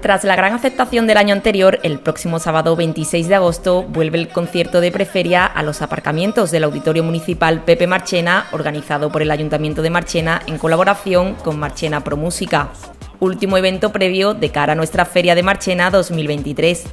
Tras la gran aceptación del año anterior, el próximo sábado 26 de agosto vuelve el concierto de Preferia a los aparcamientos del Auditorio Municipal Pepe Marchena, organizado por el Ayuntamiento de Marchena en colaboración con Marchena Pro Música. Último evento previo de cara a nuestra Feria de Marchena 2023.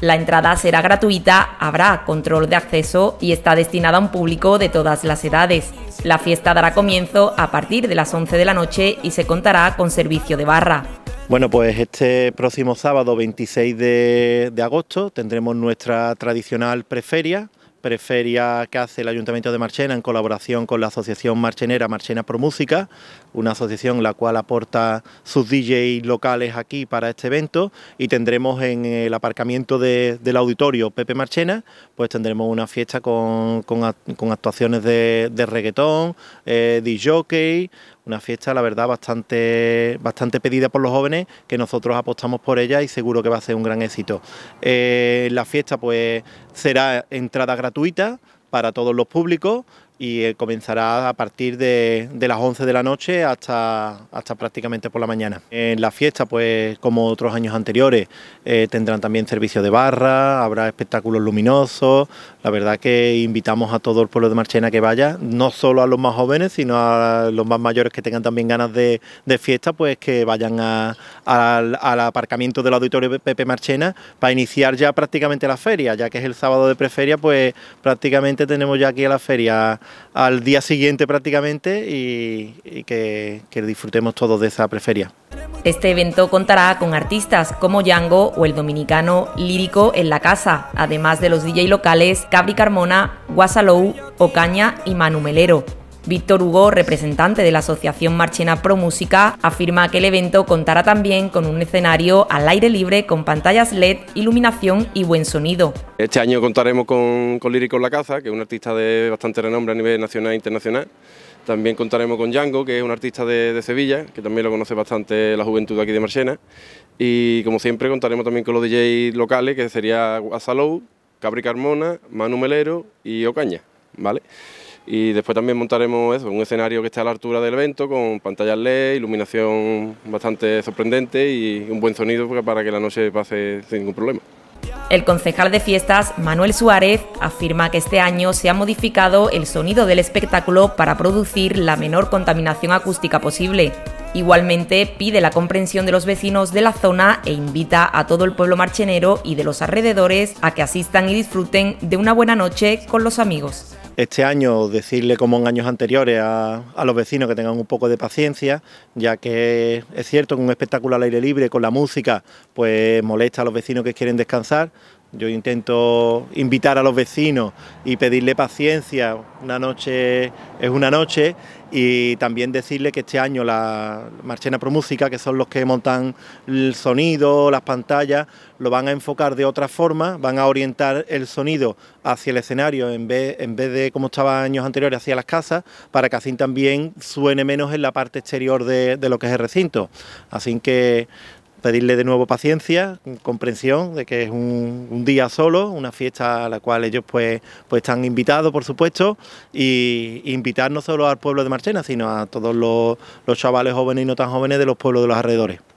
La entrada será gratuita, habrá control de acceso y está destinada a un público de todas las edades. La fiesta dará comienzo a partir de las 11 de la noche y se contará con servicio de barra. Bueno, pues este próximo sábado 26 de, de agosto tendremos nuestra tradicional preferia preferia que hace el Ayuntamiento de Marchena en colaboración con la asociación marchenera Marchena Pro Música, una asociación la cual aporta sus DJs locales aquí para este evento y tendremos en el aparcamiento del auditorio Pepe Marchena, pues tendremos una fiesta con, actuaciones de, de reggaetón, eh, una fiesta, la verdad, bastante, bastante pedida por los jóvenes, que nosotros apostamos por ella y seguro que va a ser un gran éxito. Eh, la fiesta, pues, será entrada gratuita para todos los públicos y eh, comenzará a partir de, las 11 de la noche hasta, hasta prácticamente por la mañana. En la fiesta, pues como otros años anteriores, eh, tendrán también servicio de barra, habrá espectáculos luminosos, la verdad que invitamos a todo el pueblo de Marchena que vaya, no solo a los más jóvenes, sino a los más mayores que tengan también ganas de, de fiesta, pues que vayan a, al, al aparcamiento del auditorio Pepe Marchena para iniciar ya prácticamente la feria, ya que es el sábado de preferia, pues prácticamente tenemos ya aquí a la feria al día siguiente prácticamente y, que, disfrutemos todos de esa preferia. Este evento contará con artistas como Yango o el dominicano Lírico en la casa, además de los DJ locales Cabri Carmona, Guasalou, Ocaña y Manu Melero. Víctor Hugo, representante de la Asociación Marchena Pro Música, afirma que el evento contará también con un escenario al aire libre con pantallas LED, iluminación y buen sonido. Este año contaremos con, con La Caza, que es un artista de bastante renombre a nivel nacional e internacional. También contaremos con Django, que es un artista de, Sevilla, que también lo conoce bastante la juventud aquí de Marchena. Y como siempre contaremos también con los DJs locales, que sería Asalou, Cabri Carmona, Manu Melero y Ocaña. ¿vale? Y después también montaremos un escenario que esté a la altura del evento con pantallas LED, iluminación bastante sorprendente y un buen sonido pues, para que la noche pase sin ningún problema. El concejal de fiestas, Manuel Suárez, afirma que este año se ha modificado el sonido del espectáculo para producir la menor contaminación acústica posible. Igualmente pide la comprensión de los vecinos de la zona e invita a todo el pueblo marchenero y de los alrededores a que asistan y disfruten de una buena noche con los amigos. Este año decirle, como en años anteriores, a, los vecinos que tengan un poco de paciencia, ya que es cierto que un espectáculo al aire libre con la música pues molesta a los vecinos que quieren descansar, yo intento invitar a los vecinos y pedirle paciencia. Una noche es una noche y también decirle que este año la Marchena Música... que son los que montan el sonido, las pantallas, lo van a enfocar de otra forma, van a orientar el sonido hacia el escenario en vez, en vez de como estaba años anteriores hacia las casas, para que así también suene menos en la parte exterior de, de lo que es el recinto. Así que pedirle de nuevo paciencia, comprensión de que es un, día solo, una fiesta a la cual ellos pues, pues están invitados, por supuesto, y invitar no solo al pueblo de Marchena, sino a todos los, los chavales jóvenes y no tan jóvenes de los pueblos de los alrededores.